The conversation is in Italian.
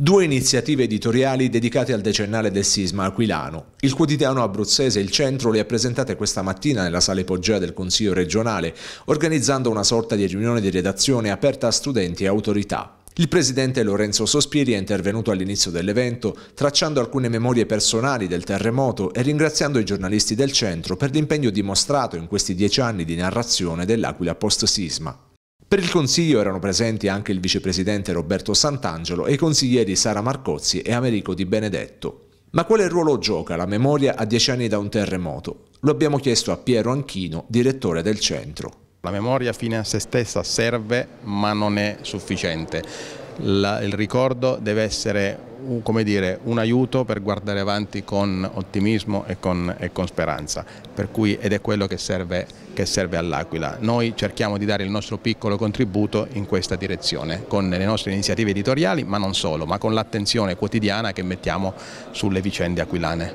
Due iniziative editoriali dedicate al decennale del sisma aquilano. Il quotidiano abruzzese Il Centro le ha presentate questa mattina nella sala ipogea del Consiglio regionale, organizzando una sorta di riunione di redazione aperta a studenti e autorità. Il presidente Lorenzo Sospiri è intervenuto all'inizio dell'evento tracciando alcune memorie personali del terremoto e ringraziando i giornalisti del centro per l'impegno dimostrato in questi dieci anni di narrazione dell'Aquila post-sisma. Per il Consiglio erano presenti anche il vicepresidente Roberto Sant'Angelo e i consiglieri Sara Marcozzi e Americo Di Benedetto. Ma quale ruolo gioca la memoria a dieci anni da un terremoto? Lo abbiamo chiesto a Piero Anchino, direttore del centro. La memoria fine a se stessa serve ma non è sufficiente la, il ricordo deve essere un, dire, un, aiuto per guardare avanti con ottimismo e con, e con speranza, cui, ed è quello che serve, che serve all'Aquila. Noi cerchiamo di dare il nostro piccolo contributo in questa direzione, con le nostre iniziative editoriali, ma non solo, ma con l'attenzione quotidiana che mettiamo sulle vicende aquilane.